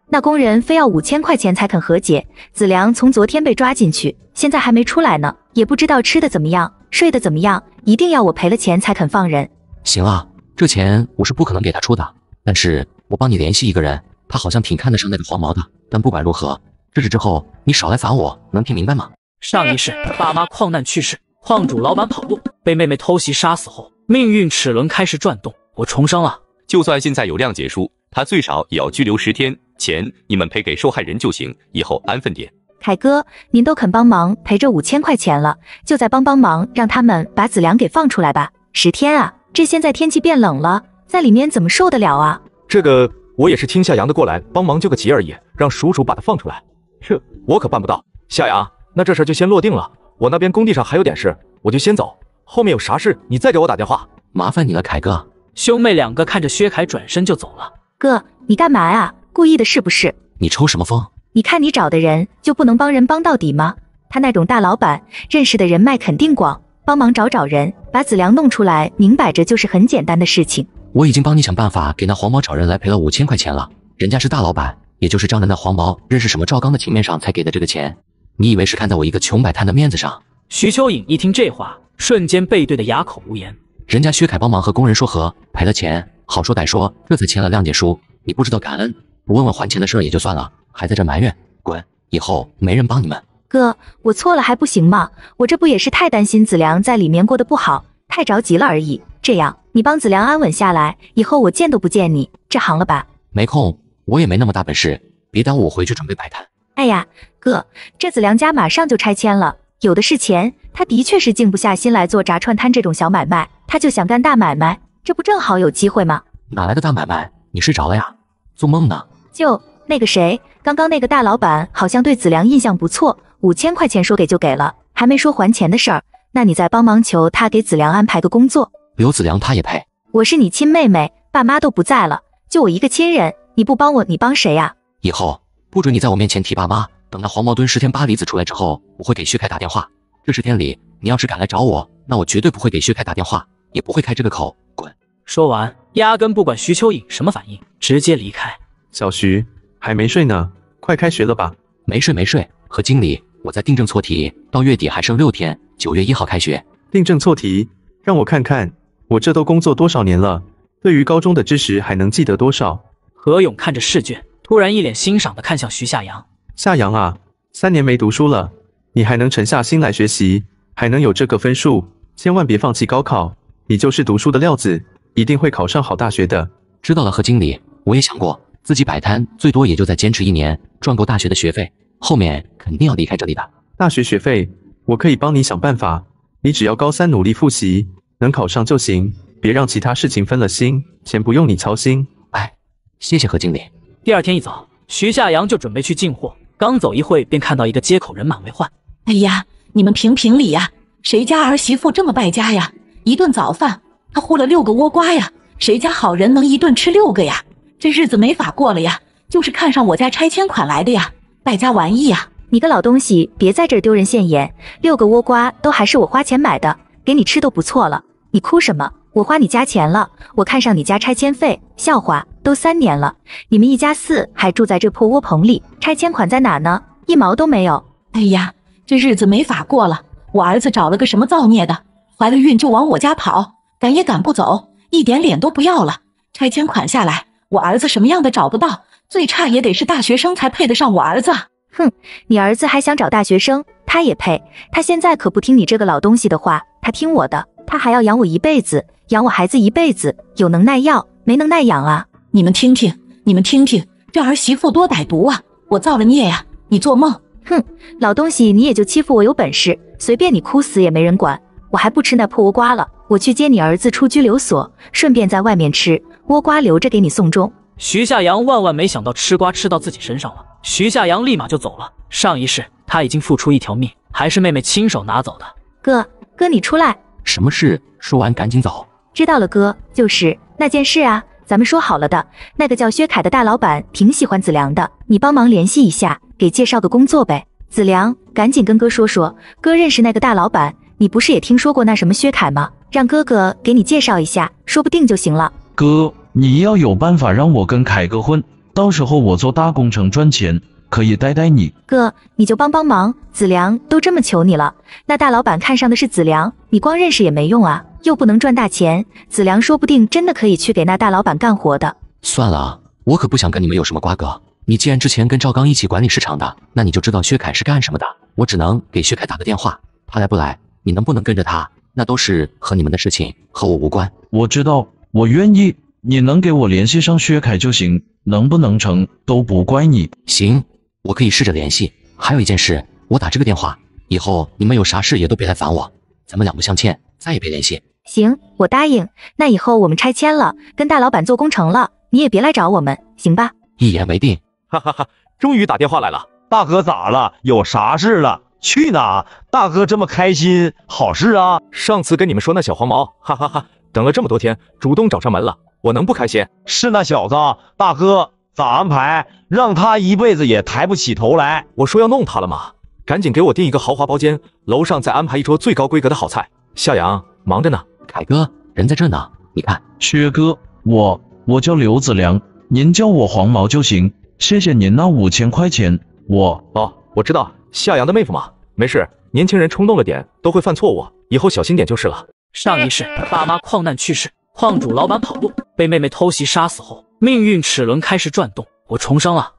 那工人非要五千块钱才肯和解。子良从昨天被抓进去，现在还没出来呢，也不知道吃的怎么样，睡的怎么样，一定要我赔了钱才肯放人。行啊。这钱我是不可能给他出的，但是我帮你联系一个人，他好像挺看得上那个黄毛的。但不管如何，这事之后你少来烦我，能听明白吗？上一世爸妈矿难去世，矿主老板跑路，被妹妹偷袭杀死后，命运齿轮开始转动，我重生了。就算现在有谅解书，他最少也要拘留十天，钱你们赔给受害人就行。以后安分点，凯哥，您都肯帮忙赔这五千块钱了，就再帮帮忙，让他们把子良给放出来吧。十天啊！这现在天气变冷了，在里面怎么受得了啊？这个我也是听夏阳的过来帮忙救个急而已，让鼠鼠把他放出来。这 我可办不到。夏阳，那这事就先落定了。我那边工地上还有点事，我就先走，后面有啥事你再给我打电话。麻烦你了，凯哥。兄妹两个看着薛凯转身就走了。哥，你干嘛呀？故意的是不是？你抽什么风？你看你找的人就不能帮人帮到底吗？他那种大老板，认识的人脉肯定广。帮忙找找人把子良弄出来，明摆着就是很简单的事情。我已经帮你想办法给那黄毛找人来赔了五千块钱了。人家是大老板，也就是仗着那黄毛认识什么赵刚的情面上才给的这个钱。你以为是看在我一个穷摆摊的面子上？徐秋颖一听这话，瞬间背对的哑口无言。人家薛凯帮忙和工人说和，赔了钱，好说歹说，这才签了谅解书。你不知道感恩，不问问还钱的事也就算了，还在这埋怨，滚！以后没人帮你们。哥，我错了还不行吗？我这不也是太担心子良在里面过得不好，太着急了而已。这样，你帮子良安稳下来，以后我见都不见你，这行了吧？没空，我也没那么大本事，别耽误我回去准备摆摊。哎呀，哥，这子良家马上就拆迁了，有的是钱。他的确是静不下心来做炸串摊这种小买卖，他就想干大买卖，这不正好有机会吗？哪来的大买卖？你睡着了呀？做梦呢？就那个谁，刚刚那个大老板好像对子良印象不错。五千块钱说给就给了，还没说还钱的事儿。那你再帮忙求他给子良安排个工作，刘子良他也配。我是你亲妹妹，爸妈都不在了，就我一个亲人，你不帮我，你帮谁呀？以后不准你在我面前提爸妈。等那黄毛蹲十天八里子出来之后，我会给薛凯打电话。这十天里，你要是敢来找我，那我绝对不会给薛凯打电话，也不会开这个口。滚！说完，压根不管徐秋影什么反应，直接离开。小徐还没睡呢，快开学了吧？没睡，没睡。何经理。我在订正错题，到月底还剩六天，九月一号开学。订正错题，让我看看，我这都工作多少年了？对于高中的知识还能记得多少？何勇看着试卷，突然一脸欣赏的看向徐夏阳。夏阳啊，三年没读书了，你还能沉下心来学习，还能有这个分数，千万别放弃高考，你就是读书的料子，一定会考上好大学的。知道了，何经理，我也想过自己摆摊，最多也就在坚持一年，赚够大学的学费。后面肯定要离开这里的。大学学费我可以帮你想办法，你只要高三努力复习，能考上就行，别让其他事情分了心。钱不用你操心，哎，谢谢何经理。第二天一早，徐夏阳就准备去进货，刚走一会便看到一个街口人满为患。哎呀，你们评评理呀，谁家儿媳妇这么败家呀？一顿早饭，他糊了六个倭瓜呀，谁家好人能一顿吃六个呀？这日子没法过了呀，就是看上我家拆迁款来的呀。败家玩意啊！你个老东西，别在这丢人现眼。六个倭瓜都还是我花钱买的，给你吃都不错了。你哭什么？我花你家钱了？我看上你家拆迁费？笑话！都三年了，你们一家四还住在这破窝棚里，拆迁款在哪呢？一毛都没有。哎呀，这日子没法过了。我儿子找了个什么造孽的，怀了孕就往我家跑，赶也赶不走，一点脸都不要了。拆迁款下来，我儿子什么样的找不到？最差也得是大学生才配得上我儿子。哼，你儿子还想找大学生，他也配？他现在可不听你这个老东西的话，他听我的，他还要养我一辈子，养我孩子一辈子。有能耐要，没能耐养啊！你们听听，你们听听，这儿媳妇多歹毒啊！我造了孽呀！你做梦！哼，老东西，你也就欺负我有本事，随便你哭死也没人管。我还不吃那破窝瓜了，我去接你儿子出拘留所，顺便在外面吃窝瓜，留着给你送终。徐夏阳万万没想到吃瓜吃到自己身上了，徐夏阳立马就走了。上一世他已经付出一条命，还是妹妹亲手拿走的。哥哥，你出来，什么事？说完赶紧走。知道了，哥，就是那件事啊，咱们说好了的。那个叫薛凯的大老板挺喜欢子良的，你帮忙联系一下，给介绍个工作呗。子良，赶紧跟哥说说，哥认识那个大老板，你不是也听说过那什么薛凯吗？让哥哥给你介绍一下，说不定就行了。哥。你要有办法让我跟凯哥混，到时候我做大工程赚钱，可以带带你。哥，你就帮帮忙，子良都这么求你了。那大老板看上的是子良，你光认识也没用啊，又不能赚大钱。子良说不定真的可以去给那大老板干活的。算了，我可不想跟你们有什么瓜葛。你既然之前跟赵刚一起管理市场的，那你就知道薛凯是干什么的。我只能给薛凯打个电话，他来不来，你能不能跟着他，那都是和你们的事情，和我无关。我知道，我愿意。你能给我联系上薛凯就行，能不能成都不怪你。行，我可以试着联系。还有一件事，我打这个电话以后，你们有啥事也都别来烦我，咱们两不相欠，再也别联系。行，我答应。那以后我们拆迁了，跟大老板做工程了，你也别来找我们，行吧？一言为定。哈哈哈，终于打电话来了，大哥咋了？有啥事了？去哪？大哥这么开心，好事啊！上次跟你们说那小黄毛，哈哈哈，等了这么多天，主动找上门了。我能不开心？是那小子，大哥咋安排？让他一辈子也抬不起头来。我说要弄他了吗？赶紧给我订一个豪华包间，楼上再安排一桌最高规格的好菜。夏阳忙着呢，凯哥人在这呢，你看。薛哥，我我叫刘子良，您叫我黄毛就行。谢谢您那五千块钱，我哦，我知道，夏阳的妹夫嘛。没事，年轻人冲动了点，都会犯错误，以后小心点就是了。上一世爸妈矿难去世，矿主老板跑路。被妹妹偷袭杀死后，命运齿轮开始转动，我重生了。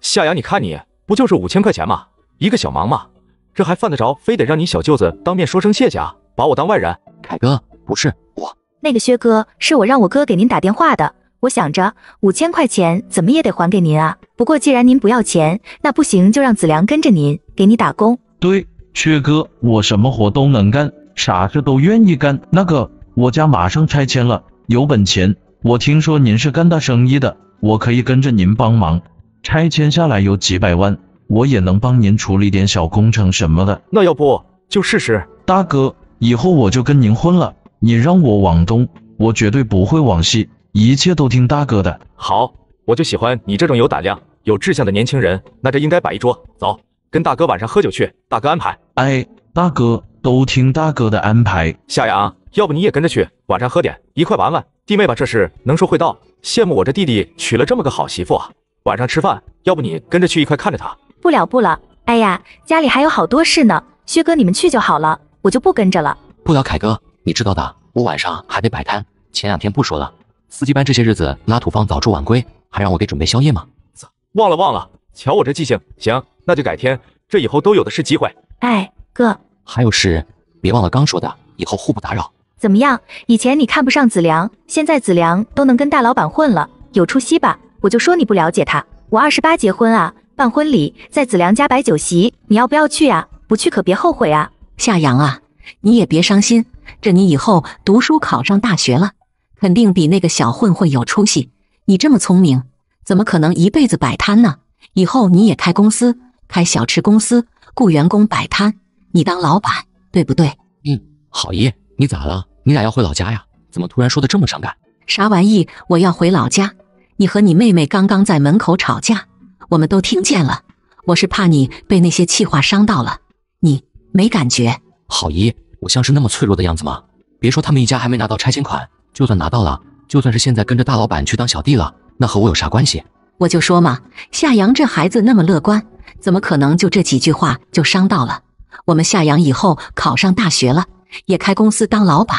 夏阳，你看你不就是五千块钱吗？一个小忙吗？这还犯得着非得让你小舅子当面说声谢谢啊？把我当外人。凯哥，不是我，那个薛哥是我让我哥给您打电话的。我想着五千块钱怎么也得还给您啊。不过既然您不要钱，那不行就让子良跟着您给你打工。对，薛哥，我什么活都能干，啥事都愿意干。那个，我家马上拆迁了，有本钱。我听说您是干大生意的，我可以跟着您帮忙。拆迁下来有几百万，我也能帮您处理点小工程什么的。那要不就试试，大哥，以后我就跟您混了。你让我往东，我绝对不会往西，一切都听大哥的。好，我就喜欢你这种有胆量、有志向的年轻人。那这应该摆一桌，走，跟大哥晚上喝酒去。大哥安排。哎，大哥都听大哥的安排。夏阳，要不你也跟着去，晚上喝点，一块玩玩。弟妹吧，这是能说会道，羡慕我这弟弟娶了这么个好媳妇啊！晚上吃饭，要不你跟着去一块看着他？不了不了，哎呀，家里还有好多事呢。薛哥，你们去就好了，我就不跟着了。不了，凯哥，你知道的，我晚上还得摆摊。前两天不说了，司机班这些日子拉土方，早出晚归，还让我给准备宵夜吗？操，忘了忘了，瞧我这记性。行，那就改天，这以后都有的是机会。哎，哥，还有事，别忘了刚说的，以后互不打扰。怎么样？以前你看不上子良，现在子良都能跟大老板混了，有出息吧？我就说你不了解他。我二十八结婚啊，办婚礼，在子良家摆酒席，你要不要去呀？不去可别后悔啊！夏阳啊，你也别伤心，这你以后读书考上大学了，肯定比那个小混混有出息。你这么聪明，怎么可能一辈子摆摊呢？以后你也开公司，开小吃公司，雇员工摆摊，你当老板，对不对？嗯，好耶。你咋了？你俩要回老家呀？怎么突然说的这么伤感？啥玩意？我要回老家？你和你妹妹刚刚在门口吵架，我们都听见了。我是怕你被那些气话伤到了。你没感觉？好姨，我像是那么脆弱的样子吗？别说他们一家还没拿到拆迁款，就算拿到了，就算是现在跟着大老板去当小弟了，那和我有啥关系？我就说嘛，夏阳这孩子那么乐观，怎么可能就这几句话就伤到了？我们夏阳以后考上大学了。也开公司当老板，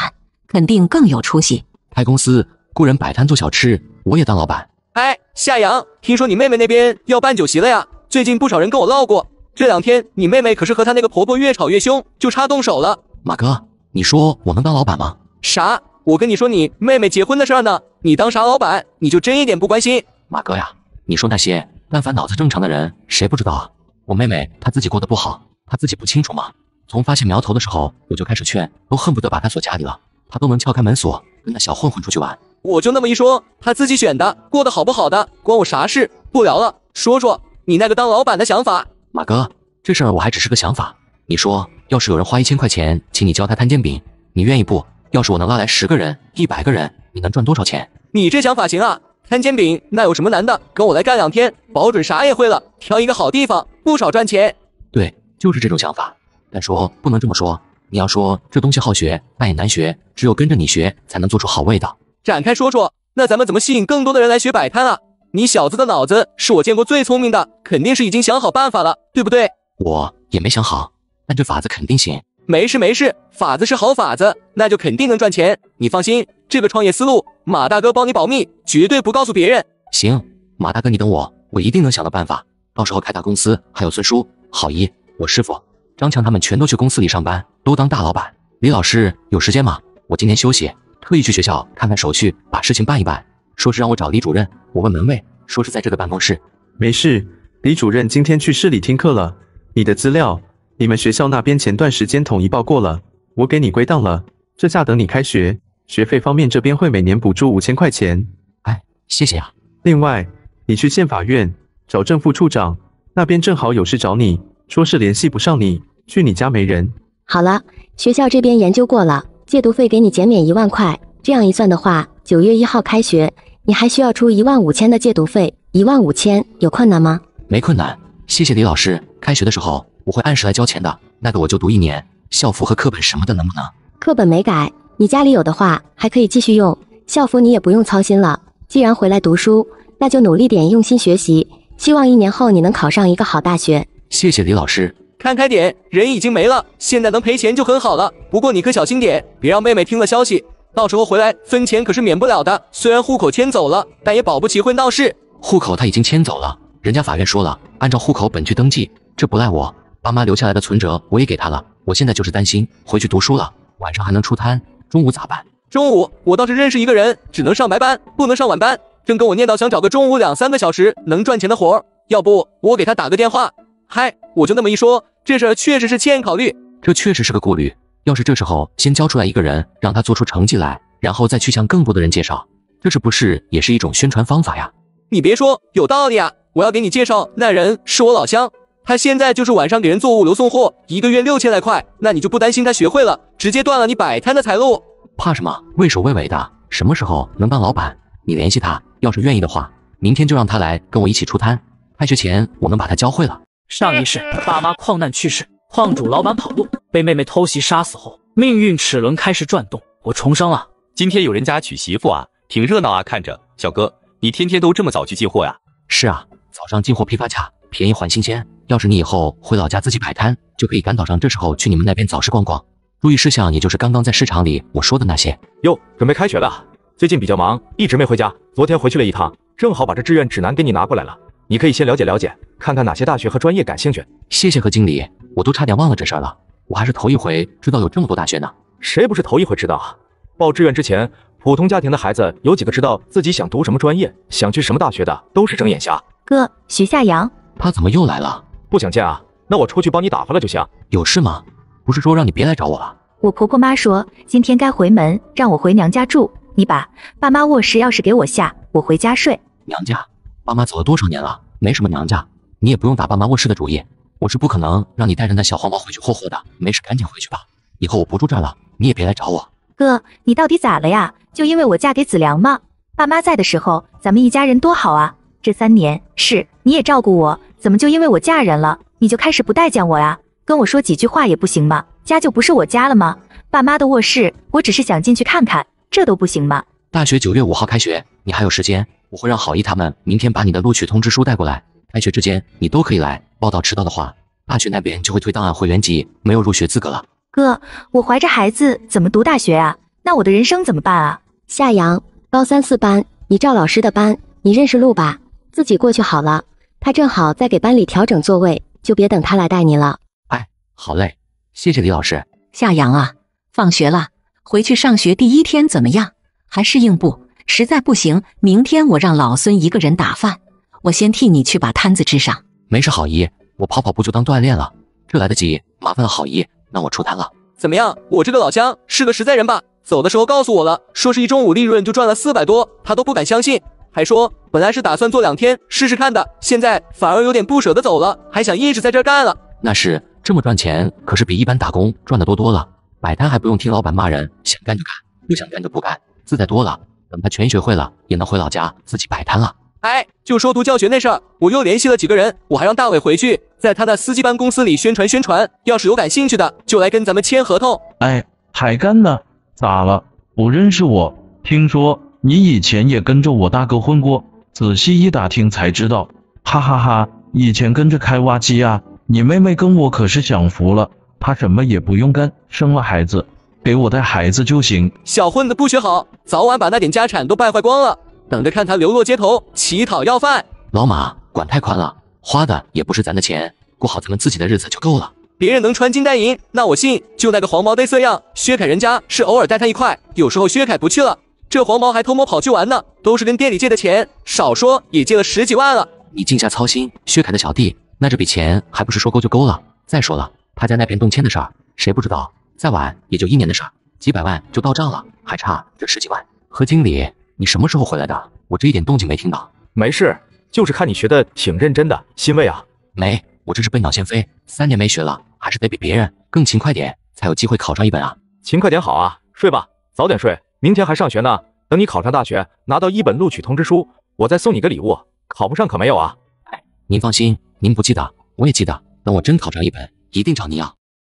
肯定更有出息。开公司雇人摆摊做小吃，我也当老板。哎，夏阳，听说你妹妹那边要办酒席了呀？最近不少人跟我唠过。这两天你妹妹可是和她那个婆婆越吵越凶，就差动手了。马哥，你说我能当老板吗？啥？我跟你说你妹妹结婚的事儿呢？你当啥老板？你就真一点不关心？马哥呀，你说那些但凡脑子正常的人，谁不知道啊？我妹妹她自己过得不好，她自己不清楚吗？从发现苗头的时候，我就开始劝，都恨不得把他锁家里了。他都能撬开门锁，跟那小混混出去玩。我就那么一说，他自己选的，过得好不好的关我啥事？不聊了，说说你那个当老板的想法。马哥，这事儿我还只是个想法。你说，要是有人花一千块钱请你教他摊煎饼，你愿意不？要是我能拉来十个人、一百个人，你能赚多少钱？你这想法行啊！摊煎饼那有什么难的？跟我来干两天，保准啥也会了。挑一个好地方，不少赚钱。对，就是这种想法。但说不能这么说，你要说这东西好学，那也难学，只有跟着你学，才能做出好味道。展开说说，那咱们怎么吸引更多的人来学摆摊啊？你小子的脑子是我见过最聪明的，肯定是已经想好办法了，对不对？我也没想好，但这法子肯定行。没事没事，法子是好法子，那就肯定能赚钱。你放心，这个创业思路，马大哥帮你保密，绝对不告诉别人。行，马大哥你等我，我一定能想到办法。到时候开大公司，还有孙叔，郝一，我师傅。张强他们全都去公司里上班，都当大老板。李老师有时间吗？我今天休息，特意去学校看看手续，把事情办一办。说是让我找李主任。我问门卫，说是在这个办公室。没事，李主任今天去市里听课了。你的资料，你们学校那边前段时间统一报过了，我给你归档了。这下等你开学，学费方面这边会每年补助五千块钱。哎，谢谢啊。另外，你去县法院找正副处长，那边正好有事找你，说是联系不上你。去你家没人。好了，学校这边研究过了，借读费给你减免一万块。这样一算的话，九月一号开学，你还需要出一万五千的借读费。一万五千有困难吗？没困难，谢谢李老师。开学的时候我会按时来交钱的。那个我就读一年，校服和课本什么的能不能？课本没改，你家里有的话还可以继续用。校服你也不用操心了。既然回来读书，那就努力点，用心学习。希望一年后你能考上一个好大学。谢谢李老师。看开点，人已经没了，现在能赔钱就很好了。不过你可小心点，别让妹妹听了消息，到时候回来分钱可是免不了的。虽然户口迁走了，但也保不齐会闹事。户口他已经迁走了，人家法院说了，按照户口本去登记，这不赖我。爸妈留下来的存折我也给他了，我现在就是担心回去读书了，晚上还能出摊，中午咋办？中午我倒是认识一个人，只能上白班，不能上晚班。正跟我念叨想找个中午两三个小时能赚钱的活，要不我给他打个电话。嗨，我就那么一说，这事确实是欠考虑，这确实是个顾虑。要是这时候先交出来一个人，让他做出成绩来，然后再去向更多的人介绍，这是不是也是一种宣传方法呀？你别说，有道理啊！我要给你介绍那人是我老乡，他现在就是晚上给人做物流送货，一个月六千来块。那你就不担心他学会了，直接断了你摆摊的财路？怕什么？畏首畏尾的，什么时候能当老板？你联系他，要是愿意的话，明天就让他来跟我一起出摊。开学前我们把他教会了。上一世，爸妈矿难去世，矿主老板跑路，被妹妹偷袭杀死后，命运齿轮开始转动，我重生了。今天有人家娶媳妇啊，挺热闹啊，看着。小哥，你天天都这么早去进货呀？是啊，早上进货批发价便宜还新鲜。要是你以后回老家自己摆摊，就可以赶早上这时候去你们那边早市逛逛。注意事项，也就是刚刚在市场里我说的那些。哟，准备开学了，最近比较忙，一直没回家，昨天回去了一趟，正好把这志愿指南给你拿过来了，你可以先了解了解。看看哪些大学和专业感兴趣。谢谢何经理，我都差点忘了这事儿了。我还是头一回知道有这么多大学呢。谁不是头一回知道啊？报志愿之前，普通家庭的孩子有几个知道自己想读什么专业、想去什么大学的，都是睁眼瞎。哥，徐夏阳，他怎么又来了？不想见啊？那我出去帮你打发了就行。有事吗？不是说让你别来找我了？我婆婆妈说今天该回门，让我回娘家住。你把爸妈卧室钥匙给我下，我回家睡。娘家？爸妈走了多少年了，没什么娘家。你也不用打爸妈卧室的主意，我是不可能让你带着那小黄毛回去霍霍的。没事，赶紧回去吧。以后我不住这儿了，你也别来找我。哥，你到底咋了呀？就因为我嫁给子良吗？爸妈在的时候，咱们一家人多好啊！这三年是你也照顾我，怎么就因为我嫁人了，你就开始不待见我呀？跟我说几句话也不行吗？家就不是我家了吗？爸妈的卧室，我只是想进去看看，这都不行吗？大学九月五号开学，你还有时间，我会让好意他们明天把你的录取通知书带过来。开学之间你都可以来。报道迟到的话，大学那边就会退档案回原籍，没有入学资格了。哥，我怀着孩子怎么读大学啊？那我的人生怎么办啊？夏阳，高三四班，你赵老师的班，你认识路吧？自己过去好了。他正好在给班里调整座位，就别等他来带你了。哎，好嘞，谢谢李老师。夏阳啊，放学了，回去上学第一天怎么样？还适应不？实在不行，明天我让老孙一个人打饭。我先替你去把摊子支上，没事，郝姨，我跑跑步就当锻炼了，这来得及。麻烦了郝姨，那我出摊了。怎么样，我这个老乡是个实在人吧？走的时候告诉我了，说是一中午利润就赚了四百多，他都不敢相信，还说本来是打算做两天试试看的，现在反而有点不舍得走了，还想一直在这干了。那是，这么赚钱，可是比一般打工赚的多多了。摆摊还不用听老板骂人，想干就干，不想干就不干，自在多了。等他全学会了，也能回老家自己摆摊了。哎，就说读教学那事儿，我又联系了几个人，我还让大伟回去，在他的司机班公司里宣传宣传，要是有感兴趣的，就来跟咱们签合同。哎，海干呢？咋了？不认识我？听说你以前也跟着我大哥混过，仔细一打听才知道，哈哈哈，以前跟着开挖机啊。你妹妹跟我可是享福了，她什么也不用干，生了孩子，给我带孩子就行。小混子不学好，早晚把那点家产都败坏光了。等着看他流落街头乞讨要饭。老马管太宽了，花的也不是咱的钱，过好咱们自己的日子就够了。别人能穿金戴银，那我信。就那个黄毛得瑟样，薛凯人家是偶尔带他一块，有时候薛凯不去了，这黄毛还偷摸跑去玩呢。都是跟店里借的钱，少说也借了十几万了。你净瞎操心，薛凯的小弟，那这笔钱还不是说够就够了？再说了，他家那边动迁的事儿，谁不知道？再晚也就一年的事儿，几百万就到账了，还差这十几万。何经理。你什么时候回来的？我这一点动静没听到。没事，就是看你学的挺认真的，欣慰啊。没，我这是笨鸟先飞，三年没学了，还是得比别人更勤快点，才有机会考上一本啊。勤快点好啊，睡吧，早点睡，明天还上学呢。等你考上大学，拿到一本录取通知书，我再送你个礼物。考不上可没有啊。哎，您放心，您不记得，我也记得。等我真考上一本，一定找您要。